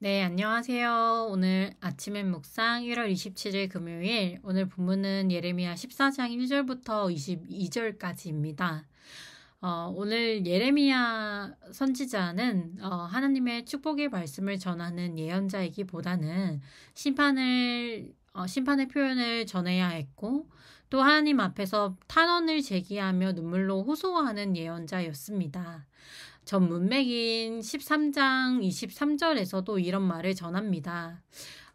네, 안녕하세요. 오늘 아침엔 묵상 1월 27일 금요일 오늘 본문은 예레미야 14장 1절부터 22절까지입니다. 어, 오늘 예레미야 선지자는 어, 하나님의 축복의 말씀을 전하는 예언자이기보다는 심판을 어, 심판의 표현을 전해야 했고 또 하나님 앞에서 탄원을 제기하며 눈물로 호소하는 예언자였습니다. 전 문맥인 13장 23절에서도 이런 말을 전합니다.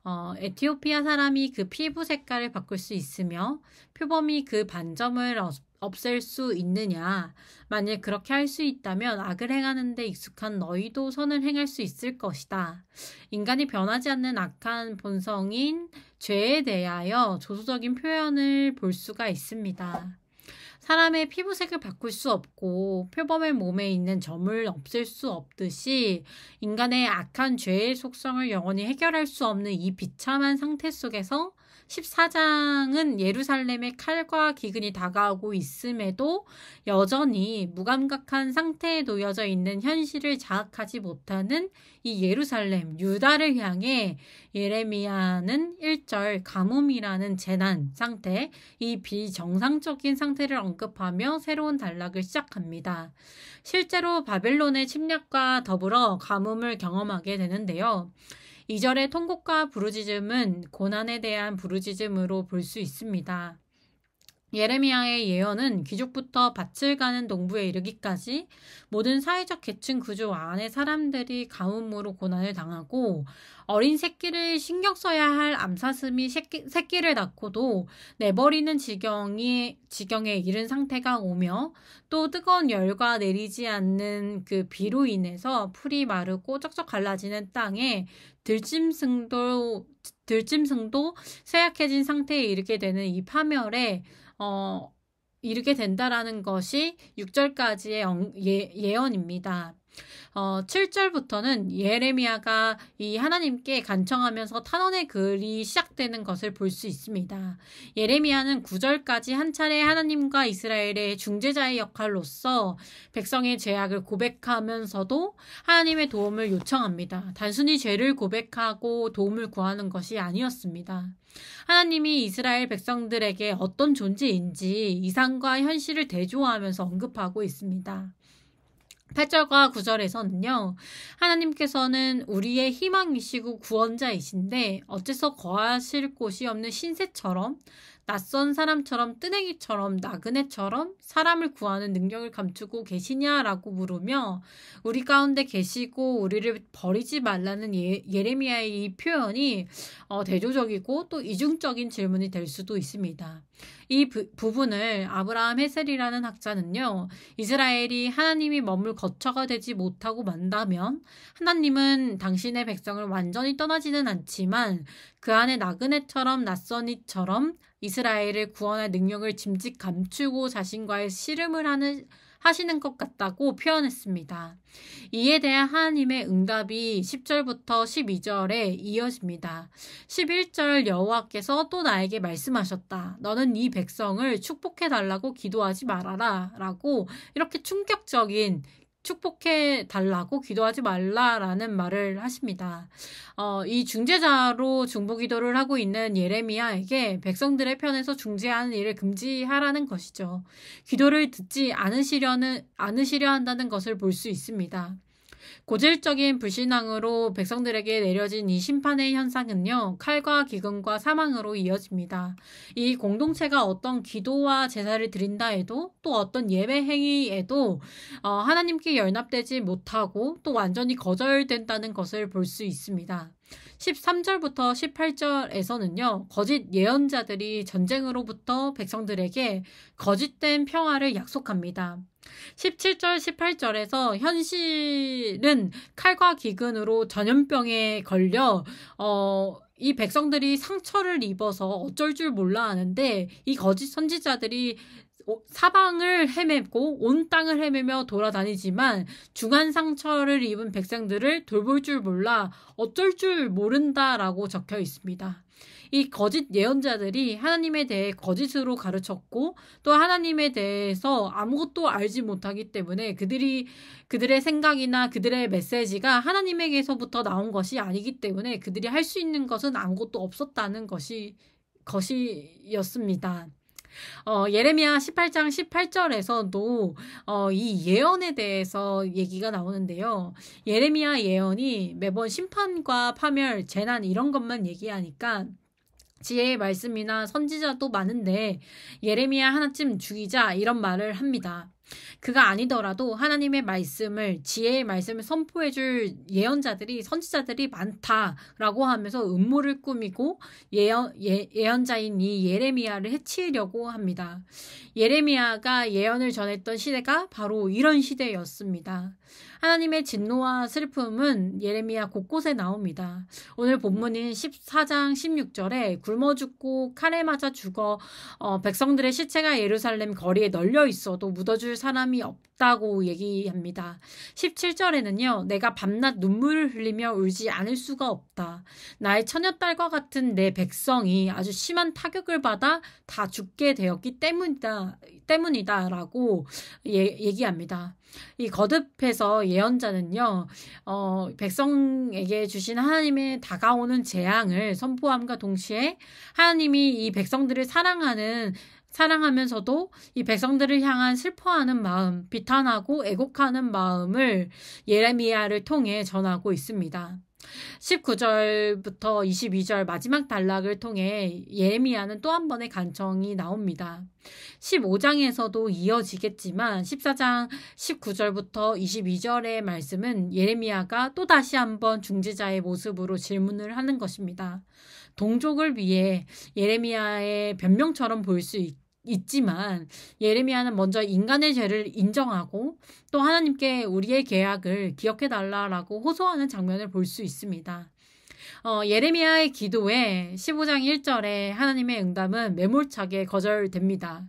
어, 에티오피아 사람이 그 피부 색깔을 바꿀 수 있으며 표범이 그 반점을 어, 없앨 수 있느냐? 만일 그렇게 할 수 있다면 악을 행하는데 익숙한 너희도 선을 행할 수 있을 것이다. 인간이 변하지 않는 악한 본성인 죄에 대하여 조소적인 표현을 볼 수가 있습니다. 사람의 피부색을 바꿀 수 없고 표범의 몸에 있는 점을 없앨 수 없듯이 인간의 악한 죄의 속성을 영원히 해결할 수 없는 이 비참한 상태 속에서 14장은 예루살렘의 칼과 기근이 다가오고 있음에도 여전히 무감각한 상태에 놓여져 있는 현실을 자각하지 못하는 이 예루살렘 유다를 향해 예레미야는 1절 가뭄이라는 재난 상태, 이 비정상적인 상태를 언급하며 새로운 단락을 시작합니다. 실제로 바벨론의 침략과 더불어 가뭄을 경험하게 되는데요. 2절의 통곡과 부르짖음은 고난에 대한 부르짖음으로 볼 수 있습니다. 예레미야의 예언은 귀족부터 밭을 가는 농부에 이르기까지 모든 사회적 계층 구조 안에 사람들이 가뭄으로 고난을 당하고 어린 새끼를 신경 써야 할 암사슴이 새끼, 새끼를 낳고도 내버리는 지경이, 지경에 이른 상태가 오며 또 뜨거운 열과 내리지 않는 그 비로 인해서 풀이 마르고 쩍쩍 갈라지는 땅에 들짐승도 들짐승도 쇠약해진 상태에 이르게 되는 이 파멸에 어, 이르게 된다라는 것이 6절까지의 예, 언입니다 어, 7절부터는 예레미야가 이 하나님께 간청하면서 탄원의 글이 시작되는 것을 볼 수 있습니다. 예레미야는 9절까지 한 차례 하나님과 이스라엘의 중재자의 역할로서 백성의 죄악을 고백하면서도 하나님의 도움을 요청합니다. 단순히 죄를 고백하고 도움을 구하는 것이 아니었습니다. 하나님이 이스라엘 백성들에게 어떤 존재인지 이상과 현실을 대조하면서 언급하고 있습니다. 8절과 9절에서는요, 하나님께서는 우리의 희망이시고 구원자이신데, 어째서 거하실 곳이 없는 신세처럼 낯선 사람처럼 뜨내기처럼 나그네처럼 사람을 구하는 능력을 감추고 계시냐라고 물으며 우리 가운데 계시고 우리를 버리지 말라는 예, 예레미야의 이 표현이 어, 대조적이고 또 이중적인 질문이 될 수도 있습니다. 이 부, 부분을 아브라함 헤셀이라는 학자는요. 이스라엘이 하나님이 머물 거처가 되지 못하고 만다면 하나님은 당신의 백성을 완전히 떠나지는 않지만 그 안에 나그네처럼 낯선이처럼 이스라엘을 구원할 능력을 짐짓 감추고 자신과의 씨름을 하는 하시는 것 같다고 표현했습니다. 이에 대한 하나님의 응답이 10절부터 12절에 이어집니다. 11절 여호와께서 또 나에게 말씀하셨다. 너는 이 백성을 축복해 달라고 기도하지 말아라. 라고 이렇게 충격적인 축복해 달라고 기도하지 말라라는 말을 하십니다. 어, 이 중재자로 중보 기도를 하고 있는 예레미야에게 백성들의 편에서 중재하는 일을 금지하라는 것이죠. 기도를 듣지 않으시려는 않으시려 한다는 것을 볼 수 있습니다. 고질적인 불신앙으로 백성들에게 내려진 이 심판의 현상은요, 칼과 기근과 사망으로 이어집니다. 이 공동체가 어떤 기도와 제사를 드린다 해도 또 어떤 예배 행위에도 어, 하나님께 연합되지 못하고 또 완전히 거절된다는 것을 볼 수 있습니다. 13절부터 18절에서는요, 거짓 예언자들이 전쟁으로부터 백성들에게 거짓된 평화를 약속합니다. 17절, 18절에서 현실은 칼과 기근으로 전염병에 걸려, 어, 이 백성들이 상처를 입어서 어쩔 줄 몰라 하는데 이 거짓 선지자들이 사방을 헤매고 온 땅을 헤매며 돌아다니지만 중한 상처를 입은 백성들을 돌볼 줄 몰라 어쩔 줄 모른다라고 적혀 있습니다. 이 거짓 예언자들이 하나님에 대해 거짓으로 가르쳤고 또 하나님에 대해서 아무것도 알지 못하기 때문에 그들이 그들의 생각이나 그들의 메시지가 하나님에게서부터 나온 것이 아니기 때문에 그들이 할 수 있는 것은 아무것도 없었다는 것이 것이었습니다. 어, 예레미야 18장 18절에서도 어, 이 예언에 대해서 얘기가 나오는데요. 예레미야 예언이 매번 심판과 파멸, 재난 이런 것만 얘기하니까 지혜의 말씀이나 선지자도 많은데 예레미야 하나쯤 죽이자 이런 말을 합니다. 그가 아니더라도 하나님의 말씀을 지혜의 말씀을 선포해 줄 예언자들이 선지자들이 많다라고 하면서 음모를 꾸미고 예언, 예, 예언자인 이 예레미야를 해치려고 합니다. 예레미야가 예언을 전했던 시대가 바로 이런 시대였습니다. 하나님의 진노와 슬픔은 예레미야 곳곳에 나옵니다. 오늘 본문인 14장 16절에 굶어 죽고 칼에 맞아 죽어 어, 백성들의 시체가 예루살렘 거리에 널려 있어도 묻어줄 줄 사람이 없다고 얘기합니다. 17절에는요, 내가 밤낮 눈물을 흘리며 울지 않을 수가 없다. 나의 처녀딸과 같은 내 백성이 아주 심한 타격을 받아 다 죽게 되었기 때문이다. 때문이다라고 예, 얘기합니다. 이 거듭해서 예언자는요, 어, 백성에게 주신 하나님의 다가오는 재앙을 선포함과 동시에 하나님이 이 백성들을 사랑하는 사랑하면서도 이 백성들을 향한 슬퍼하는 마음, 비탄하고 애곡하는 마음을 예레미야를 통해 전하고 있습니다. 19절부터 22절 마지막 단락을 통해 예레미야는 또 한 번의 간청이 나옵니다. 15장에서도 이어지겠지만 14장 19절부터 22절의 말씀은 예레미야가 또 다시 한 번 중지자의 모습으로 질문을 하는 것입니다. 동족을 위해 예레미야의 변명처럼 볼 수 있게 있지만 예레미야는 먼저 인간의 죄를 인정하고 또 하나님께 우리의 계약을 기억해 달라라고 호소하는 장면을 볼 수 있습니다. 어, 예레미야의 기도에 15장 1절에 하나님의 응답은 매몰차게 거절됩니다.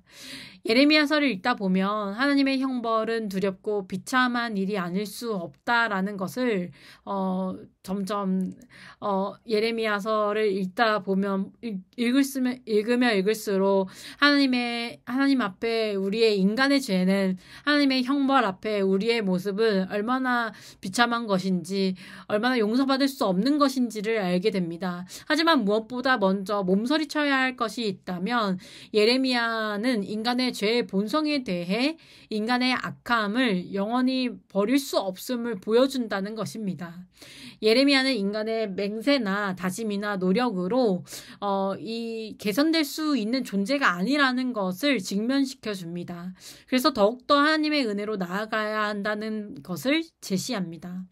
예레미야서를 읽다 보면 하나님의 형벌은 두렵고 비참한 일이 아닐 수 없다라는 것을 어 점점 어 예레미야서를 읽다 보면 읽을면 읽으며 읽을수록 하나님의 하나님 앞에 우리의 인간의 죄는 하나님의 형벌 앞에 우리의 모습은 얼마나 비참한 것인지 얼마나 용서받을 수 없는 것인지를 알게 됩니다. 하지만 무엇보다 먼저 몸서리쳐야 할 것이 있다면 예레미야는 인간의 죄의 본성에 대해 인간의 악함을 영원히 버릴 수 없음을 보여준다는 것입니다. 예레미야는 인간의 맹세나 다짐이나 노력으로 어, 이 개선될 수 있는 존재가 아니라는 것을 직면시켜 줍니다. 그래서 더욱더 하나님의 은혜로 나아가야 한다는 것을 제시합니다.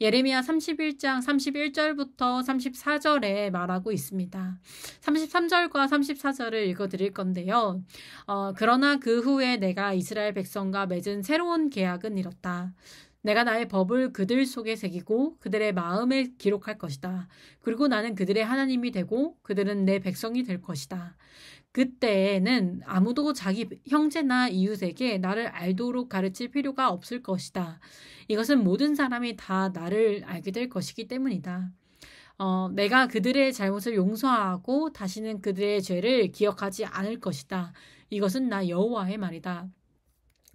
예레미야 31장 31절부터 34절에 말하고 있습니다. 33절과 34절을 읽어 드릴 건데요. 어, 그러나 그 후에 내가 이스라엘 백성과 맺은 새로운 계약은 이렇다. 내가 나의 법을 그들 속에 새기고 그들의 마음에 기록할 것이다. 그리고 나는 그들의 하나님이 되고 그들은 내 백성이 될 것이다. 그때에는 아무도 자기 형제나 이웃에게 나를 알도록 가르칠 필요가 없을 것이다. 이것은 모든 사람이 다 나를 알게 될 것이기 때문이다. 어, 내가 그들의 잘못을 용서하고 다시는 그들의 죄를 기억하지 않을 것이다. 이것은 나 여호와의 말이다.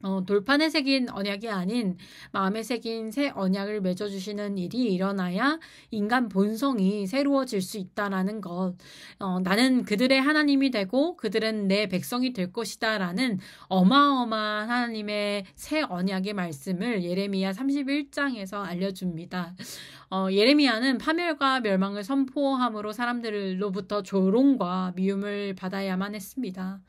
어, 돌판에 새긴 언약이 아닌 마음에 새긴 새 언약을 맺어주시는 일이 일어나야 인간 본성이 새로워질 수 있다라는 것. 어, 나는 그들의 하나님이 되고 그들은 내 백성이 될 것이다라는 어마어마한 하나님의 새 언약의 말씀을 예레미야 31장에서 알려줍니다. 어, 예레미야는 파멸과 멸망을 선포함으로 사람들로부터 조롱과 미움을 받아야만 했습니다.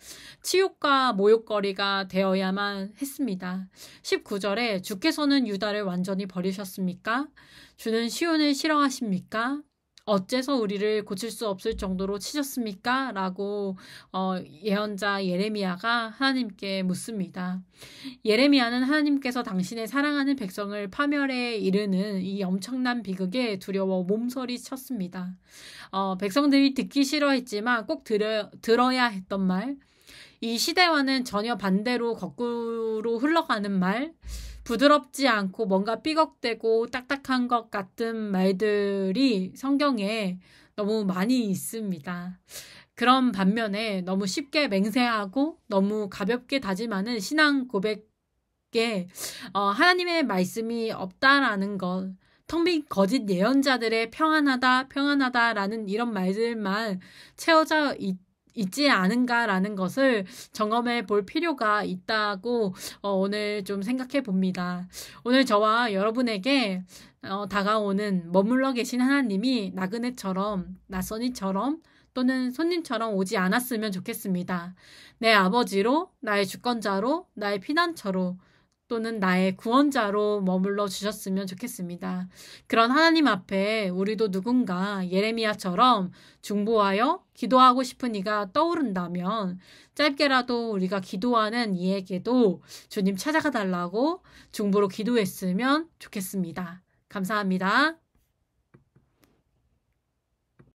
치욕과 모욕거리가 되어야만 했습니다. 했습니다. 19절에 주께서는 유다를 완전히 버리셨습니까? 주는 시온을 싫어하십니까? 어째서 우리를 고칠 수 없을 정도로 치셨습니까? 라고 어, 예언자 예레미야가 하나님께 묻습니다. 예레미야는 하나님께서 당신의 사랑하는 백성을 파멸에 이르는 이 엄청난 비극에 두려워 몸서리쳤습니다. 어, 백성들이 듣기 싫어했지만 꼭 들어, 들어야 했던 말, 이 시대와는 전혀 반대로 거꾸로 흘러가는 말, 부드럽지 않고 뭔가 삐걱대고 딱딱한 것 같은 말들이 성경에 너무 많이 있습니다. 그런 반면에 너무 쉽게 맹세하고 너무 가볍게 다짐하는 신앙 고백에 어, 하나님의 말씀이 없다라는 것, 텅 빈 거짓 예언자들의 평안하다, 평안하다라는 이런 말들만 채워져 있 있지 않은가라는 것을 점검해 볼 필요가 있다고 어, 오늘 좀 생각해 봅니다. 오늘 저와 여러분에게 어, 다가오는 머물러 계신 하나님이 나그네처럼 낯선이처럼 또는 손님처럼 오지 않았으면 좋겠습니다. 내 아버지로, 나의 주권자로, 나의 피난처로, 또는 나의 구원자로 머물러 주셨으면 좋겠습니다. 그런 하나님 앞에 우리도 누군가 예레미야처럼 중보하여 기도하고 싶은 이가 떠오른다면 짧게라도 우리가 기도하는 이에게도 주님 찾아가 달라고 중보로 기도했으면 좋겠습니다. 감사합니다.